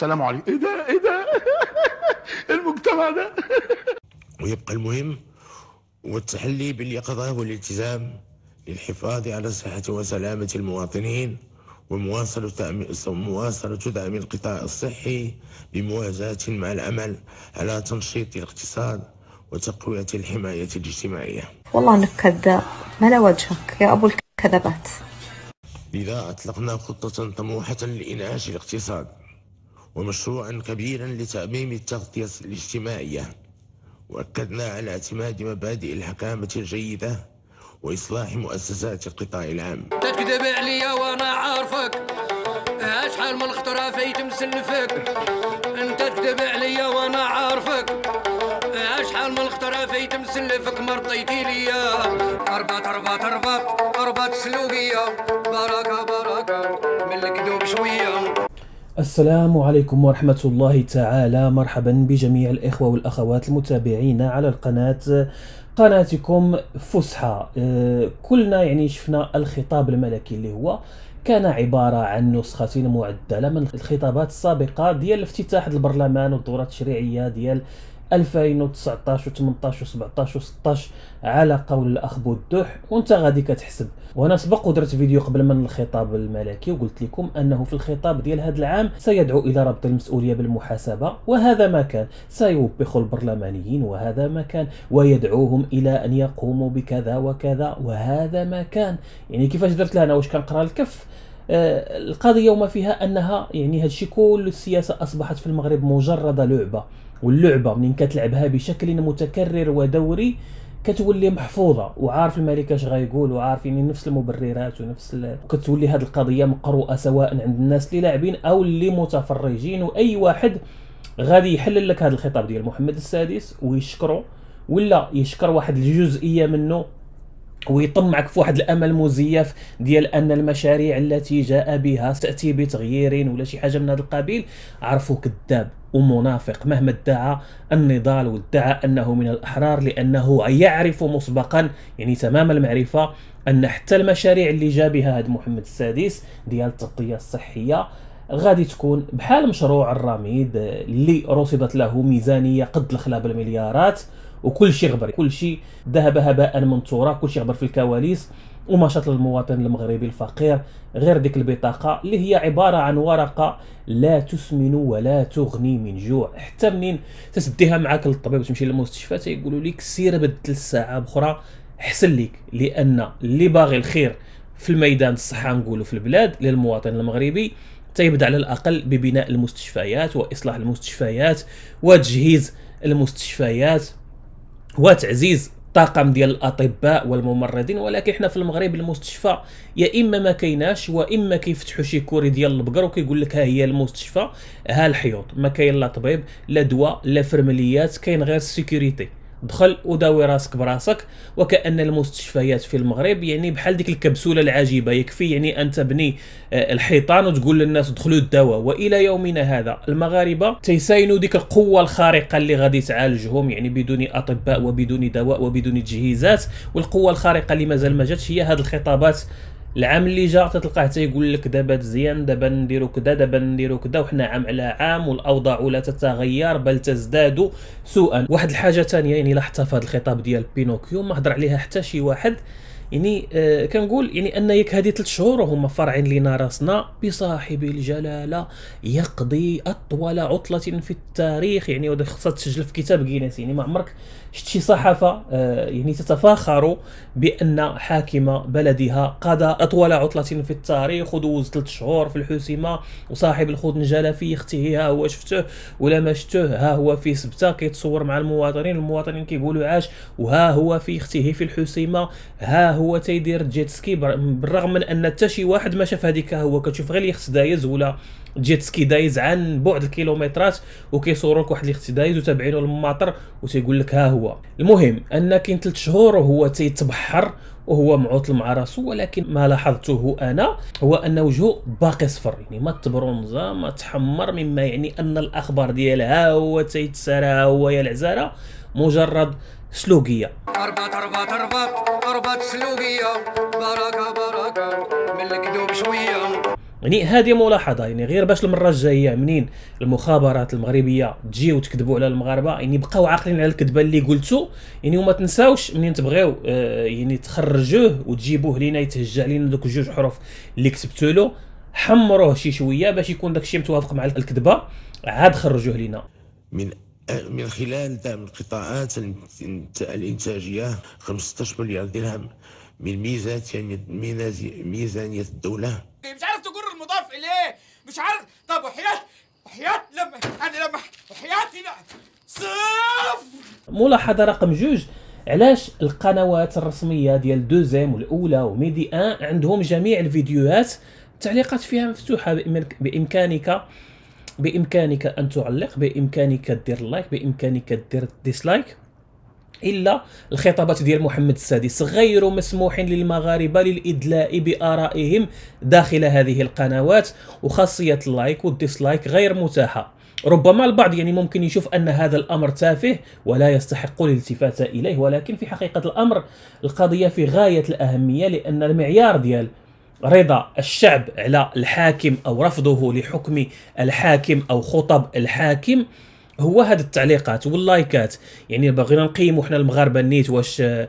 سلام عليكم ايه ده ايه ده المجتمع ده ويبقى المهم والتحلي باليقظة والالتزام للحفاظ على صحة وسلامة المواطنين ومواصلة مواصلة دعم القطاع الصحي بموازاة مع العمل على تنشيط الاقتصاد وتقوية الحماية الاجتماعية والله انك كذاب ما وجهك يا ابو الكذبات لذا اطلقنا خطة طموحة لانعاش الاقتصاد ومشروعا كبيرا لتعميم التغطية الاجتماعية وأكدنا على اعتماد مبادئ الحكامة الجيدة وإصلاح مؤسسات القطاع العام تكذب عليا وأنا عارفك أشحال من الخطرة فايت مسلفك انت تكذب عليا وانا عارفك أشحال من الخطرة فايت مسلفك مرضيتي ليا اربط اربط اربط اربط سلوكية بركة بركة من الكذوب شوية السلام عليكم ورحمة الله تعالى مرحبا بجميع الإخوة والأخوات المتابعين على القناة قناتكم فسحة آه، كلنا يعني شفنا الخطاب الملكي اللي هو كان عبارة عن نسخة معدلة من الخطابات السابقة ديال افتتاح البرلمان والدورة التشريعية ديال 2019 و18 و17 و16 على قول الاخ بودوح وانت غادي كتحسب وانا سبق ودرت فيديو قبل من الخطاب الملكي وقلت لكم انه في الخطاب ديال هذا العام سيدعو الى ربط المسؤوليه بالمحاسبه وهذا ما كان سيوبخ البرلمانيين وهذا ما كان ويدعوهم الى ان يقوموا بكذا وكذا وهذا ما كان يعني كيفاش درت لها انا واش كنقرا الكف آه، القضيه وما فيها انها يعني هادشي كل السياسه اصبحت في المغرب مجرد لعبه واللعبه منين كتلعبها بشكل متكرر ودوري كتولي محفوظه وعارف الملك اش غايقول وعارفين يعني نفس المبررات ونفس كتولي هذه القضيه مقروءه سواء عند الناس اللي لاعبين او اللي متفرجين واي واحد غادي يحلل لك هذا الخطاب ديال محمد السادس ويشكره ولا يشكر واحد الجزئيه منه ويطمعك في واحد الامل مزيف ديال ان المشاريع التي جاء بها ستاتي بتغيير ولا شي حاجه من هذا القبيل عرفوا كذاب ومنافق مهما ادعى النضال وادعى انه من الاحرار لانه يعرف مسبقا يعني تمام المعرفه ان حتى المشاريع اللي جا بها هاد محمد السادس ديال التغطيه الصحيه غادي تكون بحال مشروع الرميد اللي رصدت له ميزانيه قد الخلا بالمليارات وكل شيء غبر كل شيء ذهب هباء منثورا كل شيء غبر في الكواليس ومشات للمواطن المغربي الفقير غير ديك البطاقة اللي هي عبارة عن ورقة لا تسمن ولا تغني من جوع حتى منين تسديها معاك للطبيب وتمشي للمستشفى تيقولوا لك سير بدل الساعة بخرى حسن ليك لأن اللي باغي الخير في الميدان الصحة نقولوا في البلاد للمواطن المغربي تيبدا على الأقل ببناء المستشفيات وإصلاح المستشفيات وتجهيز المستشفيات وتعزيز الطاقم ديال الاطباء والممرضين ولكن حنا في المغرب المستشفى يا اما ما كايناش واما كيفتحوا شي كوري ديال البقر وكيقول لك ها هي المستشفى ها الحيوط ما كاين لا طبيب لا دواء لا فرمليات كاين غير السيكوريتي دخل وداوي راسك براسك وكان المستشفيات في المغرب يعني بحال ديك الكبسوله العجيبه يكفي يعني ان تبني آه، الحيطان وتقول للناس دخلوا الدواء والى يومنا هذا المغاربه تيساينوا ديك القوه الخارقه اللي غادي تعالجهم يعني بدون اطباء وبدون دواء وبدون تجهيزات والقوه الخارقه اللي مازال ما جاتش هي هذه الخطابات العام اللي جا تتلقاه تيقول لك دابا مزيان دابا نديرو كدا دابا نديرو كدا وحنا عام على عام والاوضاع لا تتغير بل تزداد سوءا واحد الحاجه ثانيه يعني لاحظتها في هذا الخطاب ديال بينوكيو ما هضر عليها حتى شي واحد يعني آه كنقول يعني ان ياك هذه ثلاث شهور وهما فرعين لنا راسنا بصاحب الجلاله يقضي اطول عطله في التاريخ يعني وهذا خصها تسجل في كتاب غينيس يعني ما عمرك شفت شي صحافه آه يعني تتفاخر بان حاكم بلدها قضى اطول عطله في التاريخ ودوز ثلاث شهور في الحسيمه وصاحب الخوذ نجاله في اختي ها هو شفته ولا ما شفته ها هو في سبته كيتصور مع المواطنين المواطنين كيقولوا عاش وها هو في اختي في الحسيمه ها هو تيدير جيت سكي بالرغم من ان حتى شي واحد ما شاف هذيك هو كتشوف غير يخص دايز ولا جيت سكي دايز عن بعد الكيلومترات وكيصوروا لك واحد اليخت دايز وتابعينه الماطر وتيقول لك ها هو المهم ان كاين ثلاث شهور وهو تيتبحر وهو معطل مع راسو ولكن ما لاحظته انا هو ان وجهه باقي صفر يعني ما تبرونز ما تحمر مما يعني ان الاخبار ديالها هو تيتسارى هو يا العزاره مجرد سلوكيه سلوبية بركة بركة من الكذوب شوية يعني هذه ملاحظه يعني غير باش المره الجايه منين المخابرات المغربيه تجي وتكذبوا على المغاربه يعني بقاو عاقلين على الكذبه اللي قلتو يعني وما تنساوش منين تبغيو آه، يعني تخرجوه وتجيبوه لينا يتهجى لينا دوك جوج حروف اللي كتبتو له حمروه شي شويه باش يكون داكشي متوافق مع الكذبه عاد خرجوه لينا من من خلال دعم القطاعات الإنتاجية 15 مليار درهم من يعني ميزانية الدولة إيه، مش عارف تقر المضاف إليه مش عارف طب وحياة وحياة لما أنا لما وحياتي صفر ملاحظة رقم جوج علاش القنوات الرسميه ديال دوزيم والاولى وميدي ان عندهم جميع الفيديوهات التعليقات فيها مفتوحه بإمكانك بامكانك ان تعلق بامكانك دير لايك بامكانك دير ديسلايك الا الخطابات ديال محمد السادس غير مسموح للمغاربه للادلاء بارائهم داخل هذه القنوات وخاصيه اللايك والديسلايك غير متاحه ربما البعض يعني ممكن يشوف ان هذا الامر تافه ولا يستحق الالتفات اليه ولكن في حقيقه الامر القضيه في غايه الاهميه لان المعيار ديال رضا الشعب على الحاكم او رفضه لحكم الحاكم او خطب الحاكم هو هاد التعليقات واللايكات يعني بغينا نقيموا حنا المغاربه النيت واش آه،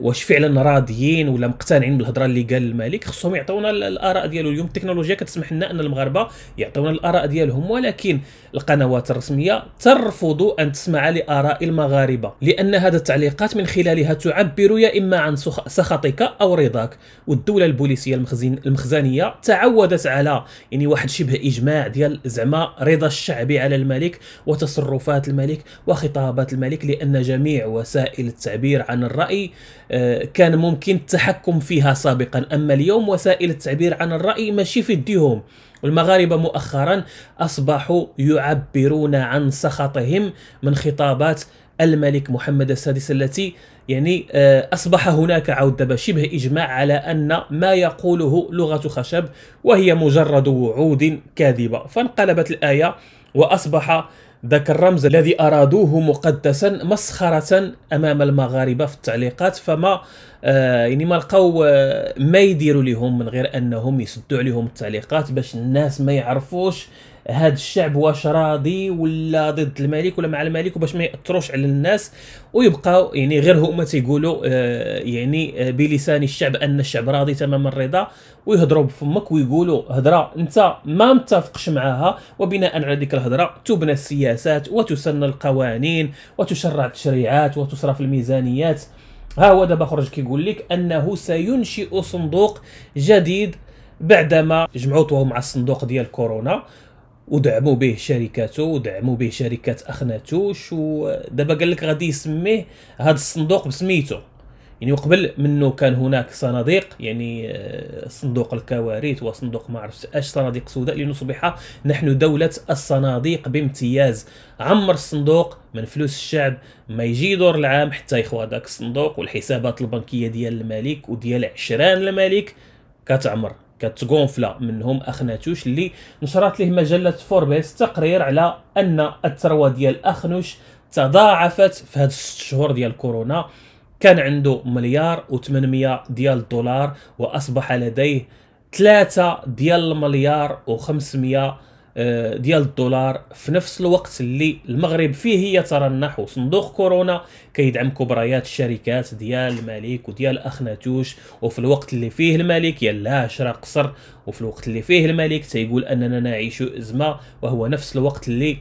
واش فعلا راضيين ولا مقتنعين بالهضره اللي قال الملك خصهم يعطيونا الاراء ديالو اليوم التكنولوجيا كتسمح لنا ان المغاربه يعطيونا الاراء ديالهم ولكن القنوات الرسميه ترفض ان تسمع لاراء المغاربه لان هاد التعليقات من خلالها تعبر يا اما عن سخطك او رضاك والدوله البوليسيه المخزن المخزنيه تعودت على يعني واحد شبه اجماع ديال زعما رضا الشعبي على الملك وتص تصرفات الملك وخطابات الملك لأن جميع وسائل التعبير عن الرأي آه، كان ممكن التحكم فيها سابقا أما اليوم وسائل التعبير عن الرأي ماشي في ديهم والمغاربة مؤخرا أصبحوا يعبرون عن سخطهم من خطابات الملك محمد السادس التي يعني آه، أصبح هناك عودة شبه إجماع على أن ما يقوله لغة خشب وهي مجرد وعود كاذبة فانقلبت الآية وأصبح ذاك الرمز الذي أرادوه مقدسا مسخرة أمام المغاربة في التعليقات فما آه، يعني ما لقاو آه، ما يديروا لهم من غير انهم يسدوا عليهم التعليقات باش الناس ما يعرفوش هاد الشعب واش راضي ولا ضد الملك ولا مع الملك وباش ما ياثروش على الناس ويبقاو يعني غير هما تيقولوا آه، يعني بلسان الشعب ان الشعب راضي تمام الرضا ويهضروا بفمك ويقولوا هضره انت ما متفقش معها وبناء على ديك الهضره تبنى السياسات وتسن القوانين وتشرع التشريعات وتصرف الميزانيات ها هو دابا خرج كيقول لك انه سينشئ صندوق جديد بعدما جمعوه مع الصندوق ديال كورونا ودعموا به شركاته ودعموا به شركات اخناتوش ودابا قال لك غادي يسميه هذا الصندوق بسميته يعني وقبل منه كان هناك صناديق يعني آه، صندوق الكوارث وصندوق ما عرفت اش صناديق سوداء لنصبح نحن دولة الصناديق بامتياز عمر الصندوق من فلوس الشعب ما يجي دور العام حتى يخوى داك الصندوق والحسابات البنكية ديال الملك وديال عشران الملك كتعمر كتغونفلا منهم اخناتوش اللي نشرت ليه مجله فوربس تقرير على ان الثروه ديال اخنوش تضاعفت في هاد الست شهور ديال كورونا كان عنده مليار و800 ديال الدولار واصبح لديه 3 ديال المليار و500 آه، ديال الدولار في نفس الوقت اللي المغرب فيه يترنح وصندوق كورونا كيدعم كبريات الشركات ديال الملك وديال اخناتوش وفي الوقت اللي فيه الملك يلا شرا قصر وفي الوقت اللي فيه الملك تيقول اننا نعيش ازمه وهو نفس الوقت اللي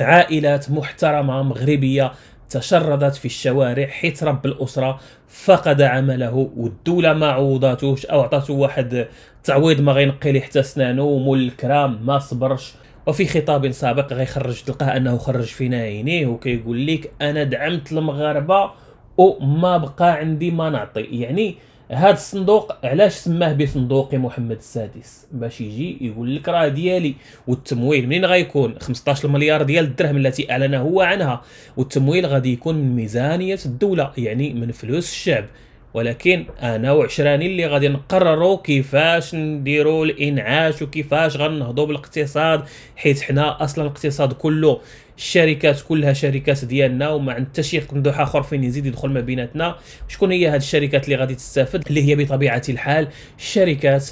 عائلات محترمه مغربيه تشردت في الشوارع حيت رب الاسره فقد عمله والدوله ما عوضاتوش او عطاتو واحد تعويض ما غينقي ليه حتى سنانو مول الكرام ما صبرش وفي خطاب سابق غيخرج تلقاه انه خرج فينا عينيه وكيقول لك انا دعمت المغاربه وما بقى عندي ما نعطي يعني هذا الصندوق علاش سماه بصندوق محمد السادس باش يجي يقول لك راه ديالي والتمويل منين غيكون 15 مليار ديال الدرهم التي اعلن هو عنها والتمويل غادي يكون من ميزانيه الدوله يعني من فلوس الشعب ولكن انا وعشراني اللي غادي نقرروا كيفاش نديروا الانعاش وكيفاش غنهضوا بالاقتصاد حيت حنا اصلا الاقتصاد كله الشركات كلها شركات ديالنا وما عند حتى شي قندوح اخر فين يزيد يدخل ما بيناتنا شكون هي هاد الشركات اللي غادي تستافد اللي هي بطبيعه الحال الشركات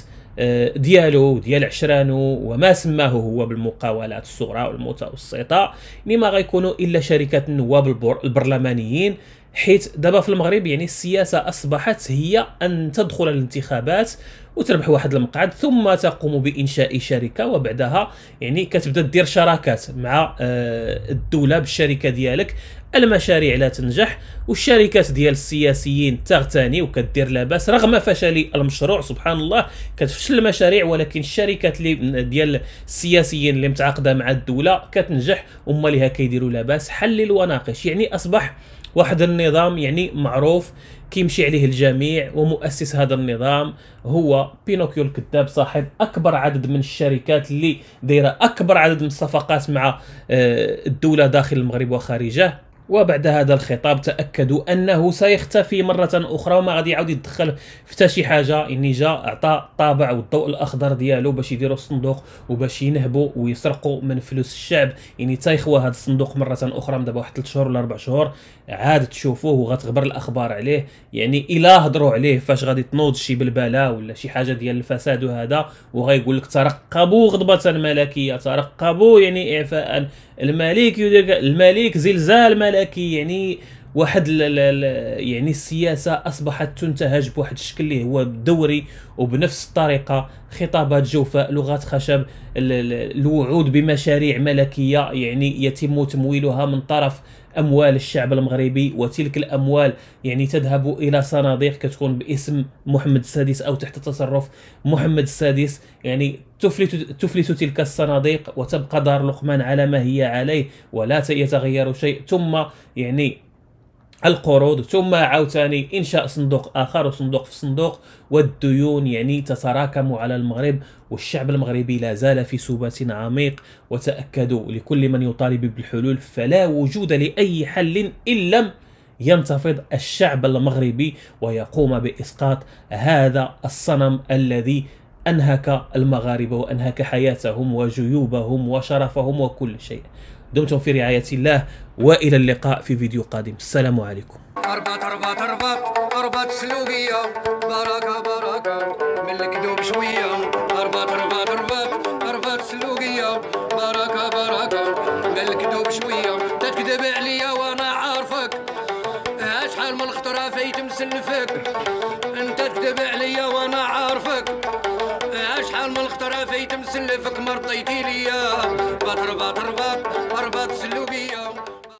ديالو ديال عشرانو وما سماه هو بالمقاولات الصغرى والمتوسطه اللي ما غيكونوا الا شركه النواب البرلمانيين حيت دابا في المغرب يعني السياسه اصبحت هي ان تدخل الانتخابات وتربح واحد المقعد ثم تقوم بانشاء شركه وبعدها يعني كتبدا دير شراكات مع آه، الدوله بالشركه ديالك المشاريع لا تنجح والشركات ديال السياسيين تغتني وكدير لاباس رغم فشل المشروع سبحان الله كتفشل المشاريع ولكن الشركات اللي ديال السياسيين اللي متعاقده مع الدوله كتنجح وماليها كيديروا لاباس حلل وناقش يعني اصبح واحد النظام يعني معروف كيمشي عليه الجميع ومؤسس هذا النظام هو بينوكيو الكذاب صاحب اكبر عدد من الشركات اللي دايره اكبر عدد من الصفقات مع آه، الدوله داخل المغرب وخارجه وبعد هذا الخطاب تاكدوا انه سيختفي مره اخرى وما غادي يعاود يتدخل في حتى شي حاجه اني جا اعطى طابع والضوء الاخضر ديالو باش يديروا الصندوق وباش ينهبوا ويسرقوا من فلوس الشعب يعني تايخوا يخوى هذا الصندوق مره اخرى من دابا واحد 3 شهور ولا 4 شهور عاد تشوفوه وغتغبر الاخبار عليه يعني الا هضروا عليه فاش غادي تنوض شي بلبله ولا شي حاجه ديال الفساد وهذا وغايقول لك ترقبوا غضبه ملكيه ترقبوا يعني اعفاء الملك يدير الملك زلزال ملكي ولكن يعني واحد لـ لـ يعني السياسه اصبحت تنتهج بواحد الشكل اللي هو دوري وبنفس الطريقه خطابات جوفاء لغات خشب الوعود بمشاريع ملكيه يعني يتم تمويلها من طرف اموال الشعب المغربي وتلك الاموال يعني تذهب الى صناديق كتكون باسم محمد السادس او تحت تصرف محمد السادس يعني تفلت تفلت تلك الصناديق وتبقى دار لقمان على ما هي عليه ولا يتغير شيء ثم يعني القروض ثم عاوتاني انشاء صندوق اخر وصندوق في صندوق والديون يعني تتراكم على المغرب والشعب المغربي لا زال في سبات عميق وتاكدوا لكل من يطالب بالحلول فلا وجود لاي حل ان لم ينتفض الشعب المغربي ويقوم باسقاط هذا الصنم الذي انهك المغاربه وانهك حياتهم وجيوبهم وشرفهم وكل شيء دمتم في رعاية الله وإلى اللقاء في فيديو قادم السلام عليكم أربط أربط أربط أربط سلوبية بركة بركة من الكذوب شوية أربط أربط أربط أربط سلوبية بركة بركة من الكذوب شوية تكذب عليا وأنا عارفك أشحال من الخطرة فايت مسلفك أنت تكذب عليا وأنا عارفك أشحال من الخطرة فايت مسلفك مرطيتي ليا بطربة